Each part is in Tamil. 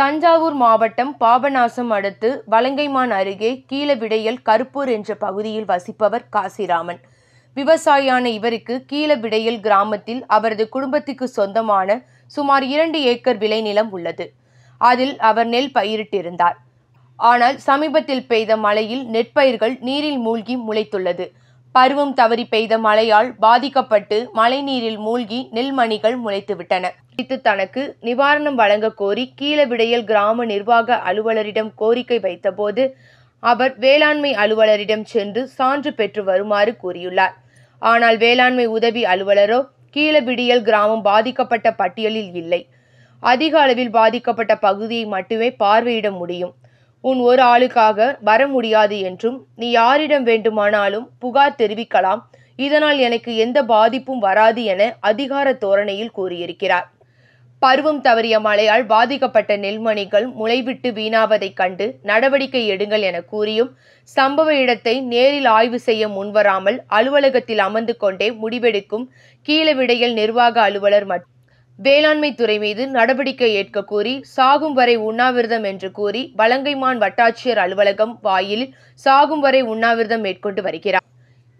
தஞ்சாவூர் மாவட்டம் பாபநாசம் அடுத்து வலங்கைமான் அருகே கீழவிடையல் கருப்பூர் என்ற பகுதியில் வசிப்பவர் காசிராமன் விவசாயியான இவருக்கு கீழவிடையல் கிராமத்தில் அவரது குடும்பத்துக்கு சொந்தமான சுமார் இரண்டு ஏக்கர் விளைநிலம் உள்ளது அதில் அவர் நெல் பயிரிட்டிருந்தார் ஆனால் சமீபத்தில் பெய்த மழையில் நெற்பயிர்கள் நீரில் மூழ்கி முளைத்துள்ளது பருவம் தவறி பெய்த மழையால் பாதிக்கப்பட்டு மழைநீரில் மூழ்கி நெல்மணிகள் முளைத்துவிட்டன இது தனக்கு நிவாரணம் வழங்க கோரி கீழவிடையல் கிராம நிர்வாக அலுவலரிடம் கோரிக்கை வைத்தபோது அவர் வேளாண்மை அலுவலரிடம் சென்று சான்று பெற்று வருமாறு கூறியுள்ளார் ஆனால் வேளாண்மை உதவி அலுவலரோ கீழபிடியல் கிராமம் பாதிக்கப்பட்ட பட்டியலில் இல்லை அதிக அளவில் பாதிக்கப்பட்ட பகுதியை மட்டுமே பார்வையிட முடியும் உன் ஒரு ஆளுக்காக வர முடியாது என்றும் நீ யாரிடம் வேண்டுமானாலும் புகார் தெரிவிக்கலாம் இதனால் எனக்கு எந்த பாதிப்பும் வராது என அதிகார தோரணையில் கூறியிருக்கிறார் பருவம் தவறிய மழையால் பாதிக்கப்பட்ட நெல்மணிகள் முளைவிட்டு வீணாவதைக் கண்டு நடவடிக்கை எடுங்கள் என கூறியும் சம்பவ இடத்தை நேரில் ஆய்வு செய்ய முன்வராமல் அலுவலகத்தில் அமர்ந்து கொண்டே முடிவெடுக்கும் கீழவிடையல் நிர்வாக அலுவலர் மற்றும் வேளாண்மை துறை மீது நடவடிக்கை ஏற்க கோரி சாகும் வரை உண்ணாவிரதம் என்று கூறி வலங்கைமான் வட்டாட்சியர் அலுவலகம் வாயில் சாகும் வரை உண்ணாவிரதம் மேற்கொண்டு வருகிறார்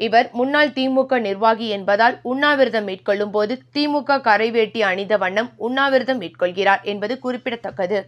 இவர் முன்னாள் திமுக நிர்வாகி என்பதால் உண்ணாவிரதம் மேற்கொள்ளும் போது திமுக கரைவேட்டி அணிந்த வண்ணம் உண்ணாவிரதம் மேற்கொள்கிறார் என்பது குறிப்பிடத்தக்கது